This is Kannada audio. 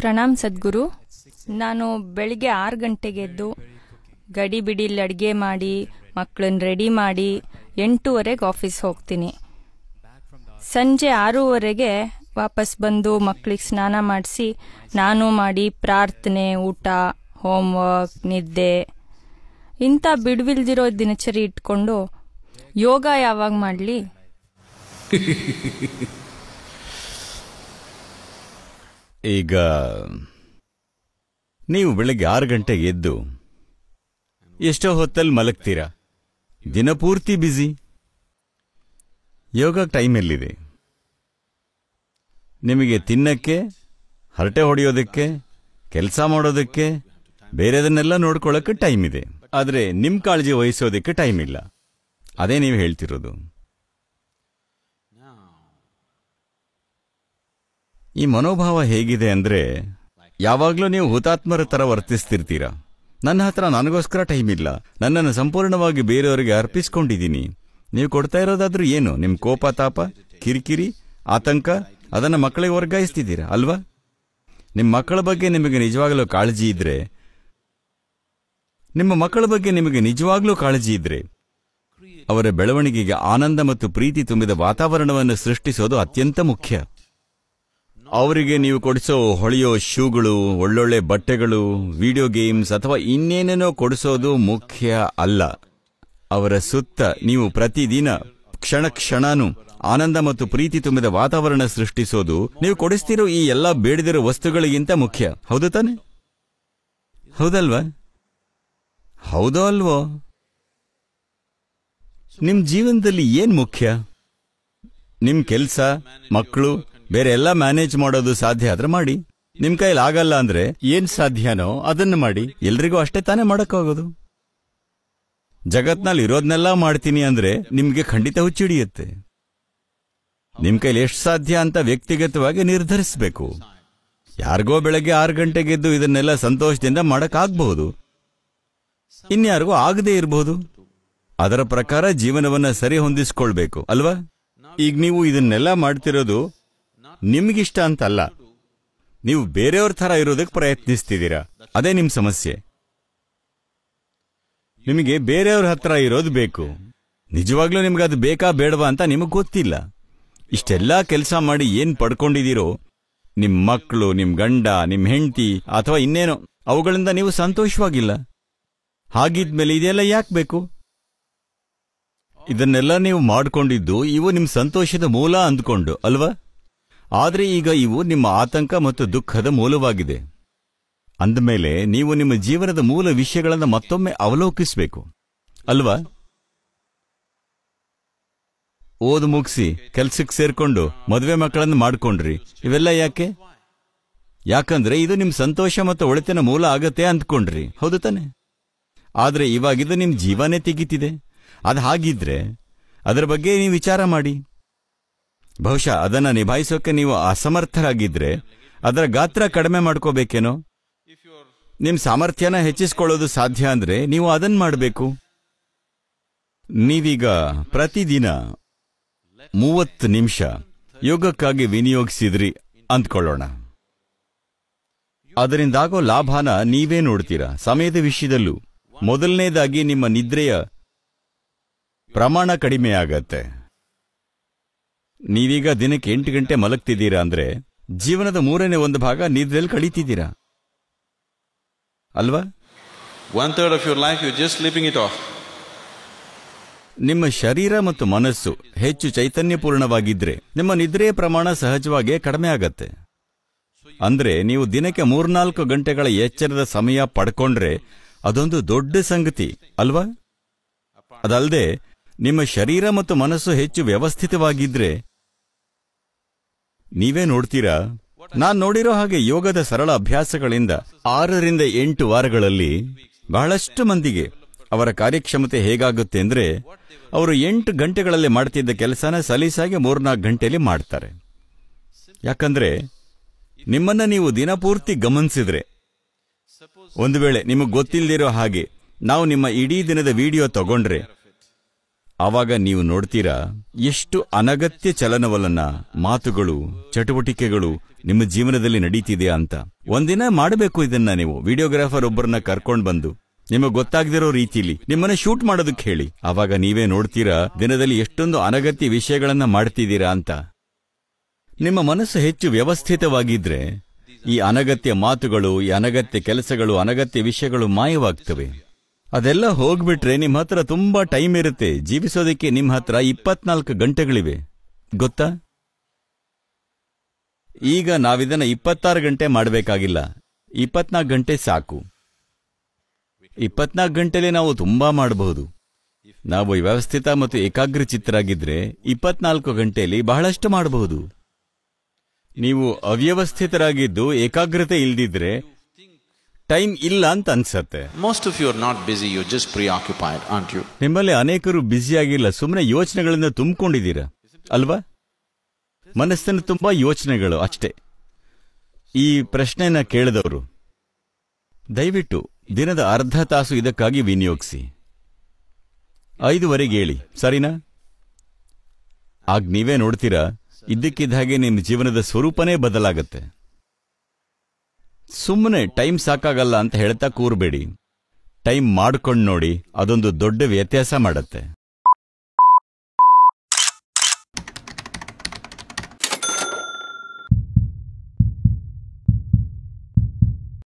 ಪ್ರಣಾಮ್ ಸದ್ಗುರು ನಾನು ಬೆಳಿಗ್ಗೆ ಆರು ಗಂಟೆಗೆ ಎದ್ದು ಗಡಿ ಬಿಡಿಲಿ ಅಡುಗೆ ಮಾಡಿ ಮಕ್ಕಳನ್ನ ರೆಡಿ ಮಾಡಿ ಎಂಟೂವರೆಗೆ ಆಫೀಸ್ ಹೋಗ್ತೀನಿ ಸಂಜೆ ಆರೂವರೆಗೆ ವಾಪಸ್ ಬಂದು ಮಕ್ಕಳಿಗೆ ಸ್ನಾನ ಮಾಡಿಸಿ ನಾನು ಮಾಡಿ ಪ್ರಾರ್ಥನೆ ಊಟ ಹೋಮ್ವರ್ಕ್ ನಿದ್ದೆ ಇಂಥ ಬಿಡುವಿಲ್ದಿರೋ ದಿನಚರಿ ಇಟ್ಕೊಂಡು ಯೋಗ ಯಾವಾಗ ಮಾಡಲಿ ಈಗ ನೀವು ಬೆಳಗ್ಗೆ ಆರು ಗಂಟೆಗೆ ಎದ್ದು ಎಷ್ಟೋ ಹೊತ್ತಲ್ಲಿ ಮಲಗ್ತೀರಾ ದಿನಪೂರ್ತಿ ಬ್ಯುಸಿ ಯೋಗ ಟೈಮ್ ಎಲ್ಲಿದೆ ನಿಮಗೆ ತಿನ್ನಕ್ಕೆ ಹರಟೆ ಹೊಡೆಯೋದಕ್ಕೆ ಕೆಲಸ ಮಾಡೋದಕ್ಕೆ ಬೇರೆದನ್ನೆಲ್ಲ ನೋಡ್ಕೊಳ್ಳೋಕ್ಕೆ ಟೈಮ್ ಇದೆ ಆದರೆ ನಿಮ್ಮ ಕಾಳಜಿ ವಹಿಸೋದಕ್ಕೆ ಟೈಮ್ ಇಲ್ಲ ಅದೇ ನೀವು ಹೇಳ್ತಿರೋದು ಈ ಮನೋಭಾವ ಹೇಗಿದೆ ಅಂದ್ರೆ ಯಾವಾಗಲೂ ನೀವು ಹುತಾತ್ಮರ ತರ ವರ್ತಿಸ್ತಿರ್ತೀರಾ ನನ್ನ ಹತ್ರ ನನಗೋಸ್ಕರ ಟೈಮ್ ಇಲ್ಲ ನನ್ನನ್ನು ಸಂಪೂರ್ಣವಾಗಿ ಬೇರೆಯವರಿಗೆ ಅರ್ಪಿಸ್ಕೊಂಡಿದ್ದೀನಿ ನೀವು ಕೊಡ್ತಾ ಇರೋದಾದ್ರೂ ಏನು ನಿಮ್ಮ ಕೋಪ ತಾಪ ಕಿರಿಕಿರಿ ಆತಂಕ ಅದನ್ನು ಮಕ್ಕಳಿಗೆ ವರ್ಗಾಯಿಸ್ತಿದ್ದೀರಾ ಅಲ್ವಾ ನಿಮ್ಮ ಮಕ್ಕಳ ಬಗ್ಗೆ ನಿಮಗೆ ನಿಜವಾಗ್ಲೂ ಕಾಳಜಿ ಇದ್ರೆ ನಿಮ್ಮ ಮಕ್ಕಳ ಬಗ್ಗೆ ನಿಮಗೆ ನಿಜವಾಗ್ಲೂ ಕಾಳಜಿ ಇದ್ರೆ ಅವರ ಬೆಳವಣಿಗೆಗೆ ಆನಂದ ಮತ್ತು ಪ್ರೀತಿ ತುಂಬಿದ ವಾತಾವರಣವನ್ನು ಸೃಷ್ಟಿಸೋದು ಅತ್ಯಂತ ಮುಖ್ಯ ಅವರಿಗೆ ನೀವು ಕೊಡಿಸೋ ಹೊಳೆಯೋ ಶೂಗಳು ಒಳ್ಳೊಳ್ಳೆ ಬಟ್ಟೆಗಳು ವಿಡಿಯೋ ಗೇಮ್ಸ್ ಅಥವಾ ಇನ್ನೇನೇನೋ ಕೊಡಿಸೋದು ಮುಖ್ಯ ಅಲ್ಲ ಅವರ ಸುತ್ತ ನೀವು ಪ್ರತಿದಿನ ಕ್ಷಣ ಕ್ಷಣಾನು ಆನಂದ ಮತ್ತು ಪ್ರೀತಿ ತುಂಬಿದ ವಾತಾವರಣ ಸೃಷ್ಟಿಸೋದು ನೀವು ಕೊಡಿಸ್ತಿರೋ ಈ ಎಲ್ಲ ಬೇಡದಿರೋ ವಸ್ತುಗಳಿಗಿಂತ ಮುಖ್ಯ ಹೌದು ತಾನೆ ಹೌದಲ್ವಾ ಹೌದೋ ಅಲ್ವೋ ನಿಮ್ ಜೀವನದಲ್ಲಿ ಏನ್ ಮುಖ್ಯ ನಿಮ್ ಕೆಲ್ಸ ಮಕ್ಕಳು ಬೇರೆ ಎಲ್ಲ ಮ್ಯಾನೇಜ್ ಮಾಡೋದು ಸಾಧ್ಯ ಆದ್ರೆ ಮಾಡಿ ನಿಮ್ ಕೈಲಿ ಆಗಲ್ಲ ಅಂದ್ರೆ ಏನ್ ಸಾಧ್ಯನೋ ಅದನ್ನ ಮಾಡಿ ಎಲ್ರಿಗೂ ಅಷ್ಟೇ ತಾನೇ ಮಾಡಕ್ಕಾಗೋದು ಜಗತ್ನಲ್ಲಿ ಇರೋದ್ನೆಲ್ಲ ಮಾಡ್ತೀನಿ ಅಂದ್ರೆ ನಿಮ್ಗೆ ಖಂಡಿತ ಹುಚ್ಚಿಡಿಯುತ್ತೆ ನಿಮ್ ಕೈಲಿ ಎಷ್ಟು ಸಾಧ್ಯ ಅಂತ ವ್ಯಕ್ತಿಗತವಾಗಿ ನಿರ್ಧರಿಸಬೇಕು ಯಾರಿಗೋ ಬೆಳಗ್ಗೆ ಆರು ಗಂಟೆಗೆದ್ದು ಇದನ್ನೆಲ್ಲ ಸಂತೋಷದಿಂದ ಮಾಡಕ್ಕಾಗಬಹುದು ಇನ್ಯಾರಿಗೂ ಆಗದೇ ಇರಬಹುದು ಅದರ ಪ್ರಕಾರ ಜೀವನವನ್ನ ಸರಿ ಹೊಂದಿಸ್ಕೊಳ್ಬೇಕು ಅಲ್ವಾ ಈಗ ನೀವು ಇದನ್ನೆಲ್ಲ ಮಾಡ್ತಿರೋದು ನಿಮಗಿಷ್ಟ ಅಂತಲ್ಲ ನೀವು ಬೇರೆಯವ್ರ ಥರ ಇರೋದಕ್ಕೆ ಪ್ರಯತ್ನಿಸ್ತಿದ್ದೀರಾ ಅದೇ ನಿಮ್ಮ ಸಮಸ್ಯೆ ನಿಮಗೆ ಬೇರೆಯವ್ರ ಹತ್ರ ಇರೋದು ಬೇಕು ನಿಜವಾಗ್ಲೂ ನಿಮ್ಗೆ ಅದು ಬೇಕಾ ಬೇಡವಾ ಅಂತ ನಿಮಗೆ ಗೊತ್ತಿಲ್ಲ ಇಷ್ಟೆಲ್ಲ ಕೆಲಸ ಮಾಡಿ ಏನ್ ಪಡ್ಕೊಂಡಿದ್ದೀರೋ ನಿಮ್ ಮಕ್ಕಳು ನಿಮ್ ಗಂಡ ನಿಮ್ ಹೆಂಡತಿ ಅಥವಾ ಇನ್ನೇನೋ ಅವುಗಳಿಂದ ನೀವು ಸಂತೋಷವಾಗಿಲ್ಲ ಹಾಗಿದ್ಮೇಲೆ ಇದೆಲ್ಲ ಯಾಕೆ ಬೇಕು ಇದನ್ನೆಲ್ಲ ನೀವು ಮಾಡ್ಕೊಂಡಿದ್ದು ಇವು ನಿಮ್ ಸಂತೋಷದ ಮೂಲ ಅಂದ್ಕೊಂಡು ಅಲ್ವಾ ಆದರೆ ಈಗ ಇವು ನಿಮ್ಮ ಆತಂಕ ಮತ್ತು ದುಃಖದ ಮೂಲವಾಗಿದೆ ಅಂದಮೇಲೆ ನೀವು ನಿಮ್ಮ ಜೀವನದ ಮೂಲ ವಿಷಯಗಳನ್ನು ಮತ್ತೊಮ್ಮೆ ಅವಲೋಕಿಸಬೇಕು ಅಲ್ವಾ ಓದು ಮುಗಿಸಿ ಕೆಲಸಕ್ಕೆ ಸೇರ್ಕೊಂಡು ಮದುವೆ ಮಕ್ಕಳನ್ನು ಮಾಡ್ಕೊಂಡ್ರಿ ಇವೆಲ್ಲ ಯಾಕೆ ಯಾಕಂದ್ರೆ ಇದು ನಿಮ್ಮ ಸಂತೋಷ ಮತ್ತು ಒಳಿತಿನ ಮೂಲ ಆಗತ್ತೆ ಅಂದ್ಕೊಂಡ್ರಿ ಹೌದು ತಾನೆ ಆದ್ರೆ ಇವಾಗಿದು ನಿಮ್ಮ ಜೀವನೇ ತೆಗೀತಿದೆ ಅದ್ ಹಾಗಿದ್ರೆ ಅದರ ಬಗ್ಗೆ ನೀವು ವಿಚಾರ ಮಾಡಿ ಬಹುಶಃ ಅದನ್ನು ನಿಭಾಯಿಸೋಕೆ ನೀವು ಅಸಮರ್ಥರಾಗಿದ್ರೆ ಅದರ ಗಾತ್ರ ಕಡಿಮೆ ಮಾಡ್ಕೋಬೇಕೇನೋ ನಿಮ್ಮ ಸಾಮರ್ಥ್ಯನ ಹೆಚ್ಚಿಸ್ಕೊಳ್ಳೋದು ಸಾಧ್ಯ ಅಂದರೆ ನೀವು ಅದನ್ನು ಮಾಡಬೇಕು ನೀವೀಗ ಪ್ರತಿದಿನ ಮೂವತ್ತು ನಿಮಿಷ ಯೋಗಕ್ಕಾಗಿ ವಿನಿಯೋಗಿಸಿದ್ರಿ ಅಂದ್ಕೊಳ್ಳೋಣ ಅದರಿಂದಾಗೋ ಲಾಭನ ನೀವೇ ನೋಡ್ತೀರಾ ಸಮಯದ ವಿಷಯದಲ್ಲೂ ಮೊದಲನೇದಾಗಿ ನಿಮ್ಮ ನಿದ್ರೆಯ ಪ್ರಮಾಣ ಕಡಿಮೆ ಆಗತ್ತೆ ನೀವೀಗ ದಿನಕ್ಕೆ ಎಂಟು ಗಂಟೆ ಮಲಗ್ತಿದ್ದೀರಾ ಅಂದ್ರೆ ಜೀವನದ ಮೂರನೇ ಒಂದು ಭಾಗ ನಿದ್ರೆಯಲ್ಲಿ ಕಳೀತಿದ್ದೀರಾ ಅಲ್ವಾ one third of your life you just sleeping it off ನಿಮ್ಮ ಶರೀರ ಮತ್ತು ಮನಸ್ಸು ಹೆಚ್ಚು ಚೈತನ್ಯಪೂರ್ಣವಾಗಿದ್ರೆ ನಿಮ್ಮ ನಿದ್ರೆಯ ಪ್ರಮಾಣ ಸಹಜವಾಗಿ ಕಡಿಮೆ ಆಗತ್ತೆ ಅಂದ್ರೆ ನೀವು ದಿನಕ್ಕೆ ಮೂರ್ನಾಲ್ಕು ಗಂಟೆಗಳ ಎಚ್ಚರದ ಸಮಯ ಪಡ್ಕೊಂಡ್ರೆ ಅದೊಂದು ದೊಡ್ಡ ಸಂಗತಿ ಅಲ್ವಾ ಅದಲ್ಲದೆ ನಿಮ್ಮ ಶರೀರ ಮತ್ತು ಮನಸ್ಸು ಹೆಚ್ಚು ವ್ಯವಸ್ಥಿತವಾಗಿದ್ರೆ ನೀವೇ ನೋಡ್ತೀರಾ ನಾನ್ ನೋಡಿರೋ ಹಾಗೆ ಯೋಗದ ಸರಳ ಅಭ್ಯಾಸಗಳಿಂದ ಆರರಿಂದ ಎಂಟು ವಾರಗಳಲ್ಲಿ ಬಹಳಷ್ಟು ಮಂದಿಗೆ ಅವರ ಕಾರ್ಯಕ್ಷಮತೆ ಹೇಗಾಗುತ್ತೆ ಅಂದ್ರೆ ಅವರು ಎಂಟು ಗಂಟೆಗಳಲ್ಲಿ ಮಾಡ್ತಿದ್ದ ಕೆಲಸನ ಸಲೀಸಾಗಿ ಮೂರ್ನಾಲ್ಕು ಗಂಟೆಯಲ್ಲಿ ಮಾಡ್ತಾರೆ ಯಾಕಂದ್ರೆ ನಿಮ್ಮನ್ನ ನೀವು ದಿನಪೂರ್ತಿ ಗಮನಿಸಿದ್ರೆ ಒಂದು ವೇಳೆ ನಿಮಗೆ ಗೊತ್ತಿಲ್ಲದಿರೋ ಹಾಗೆ ನಾವು ನಿಮ್ಮ ಇಡೀ ದಿನದ ವಿಡಿಯೋ ತಗೊಂಡ್ರೆ ಆವಾಗ ನೀವು ನೋಡ್ತೀರಾ ಎಷ್ಟು ಅನಗತ್ಯ ಚಲನವಲನ ಮಾತುಗಳು ಚಟುವಟಿಕೆಗಳು ನಿಮ್ಮ ಜೀವನದಲ್ಲಿ ನಡೀತಿದೆ ಅಂತ ಒಂದಿನ ಮಾಡಬೇಕು ಇದನ್ನ ನೀವು ವಿಡಿಯೋಗ್ರಾಫರ್ ಒಬ್ಬರನ್ನ ಕರ್ಕೊಂಡು ಬಂದು ನಿಮಗೆ ಗೊತ್ತಾಗದಿರೋ ರೀತಿಲಿ ನಿಮ್ಮನ್ನ ಶೂಟ್ ಮಾಡೋದಕ್ಕೆ ಹೇಳಿ ಆವಾಗ ನೀವೇ ನೋಡ್ತೀರಾ ದಿನದಲ್ಲಿ ಎಷ್ಟೊಂದು ಅನಗತ್ಯ ವಿಷಯಗಳನ್ನ ಮಾಡ್ತಿದ್ದೀರಾ ಅಂತ ನಿಮ್ಮ ಮನಸ್ಸು ಹೆಚ್ಚು ವ್ಯವಸ್ಥಿತವಾಗಿದ್ರೆ ಈ ಅನಗತ್ಯ ಮಾತುಗಳು ಈ ಅನಗತ್ಯ ಕೆಲಸಗಳು ಅನಗತ್ಯ ವಿಷಯಗಳು ಮಾಯವಾಗ್ತವೆ ಅದೆಲ್ಲ ಹೋಗ್ಬಿಟ್ರೆ ನಿಮ್ ಹತ್ರ ತುಂಬಾ ಟೈಮ್ ಇರುತ್ತೆ ಜೀವಿಸೋದಕ್ಕೆ ನಿಮ್ ಹತ್ರ ಇಪ್ಪತ್ನಾಲ್ಕು ಗಂಟೆಗಳಿವೆ ಗೊತ್ತಾ ಈಗ ನಾವಿದನ್ನ ಇಪ್ಪತ್ತಾರು ಗಂಟೆ ಮಾಡಬೇಕಾಗಿಲ್ಲ ಇಪ್ಪತ್ನಾಲ್ಕು ಗಂಟೆ ಸಾಕು ಇಪ್ಪತ್ನಾಲ್ಕು ಗಂಟೆಲಿ ನಾವು ತುಂಬಾ ಮಾಡಬಹುದು ನಾವು ವ್ಯವಸ್ಥಿತ ಮತ್ತು ಏಕಾಗ್ರಚಿತ್ತರಾಗಿದ್ರೆ ಇಪ್ಪತ್ನಾಲ್ಕು ಗಂಟೆಯಲ್ಲಿ ಬಹಳಷ್ಟು ಮಾಡಬಹುದು ನೀವು ಅವ್ಯವಸ್ಥಿತರಾಗಿದ್ದು ಏಕಾಗ್ರತೆ ಇಲ್ದಿದ್ರೆ ಟೈಮ್ ಇಲ್ಲ ಅಂತ ಅನ್ಸತ್ತೆ most of you not busy you just occupied and you ನಿಮ್ಮಲ್ಲಿ ಅನೇಕರು ಆಗಿಲ್ಲ ಸುಮ್ಮನೆ ಯೋಚನೆಗಳಿಂದ ತುಂಬಿಕೊಂಡಿದ್ದೀರಾ ಅಲ್ವಾ ಮನಸ್ಸಿನ ತುಂಬಾ ಯೋಚನೆಗಳು ಅಷ್ಟೇ ಈ ಪ್ರಶ್ನೆನ ಕೇಳಿದವರು ದಯವಿಟ್ಟು ದಿನದ ಅರ್ಧ ತಾಸು ಇದಕ್ಕಾಗಿ ವಿನಿಯೋಗಿಸಿ ಐದುವರೆಗೆ ಹೇಳಿ ಸರಿನಾ ಆಗ ನೀವೇ ನೋಡ್ತೀರಾ ಇದ್ದಕ್ಕಿದ್ದ ಹಾಗೆ ನಿಮ್ಮ ಜೀವನದ ಸ್ವರೂಪನೇ ಬದಲಾಗತ್ತೆ ಸುಮ್ಮನೆ ಟೈಮ್ ಸಾಕಾಗಲ್ಲ ಅಂತ ಹೇಳ್ತಾ ಕೂರ್ಬೇಡಿ ಟೈಮ್ ಮಾಡ್ಕೊಂಡು ನೋಡಿ ಅದೊಂದು ದೊಡ್ಡ ವ್ಯತ್ಯಾಸ ಮಾಡತ್ತೆ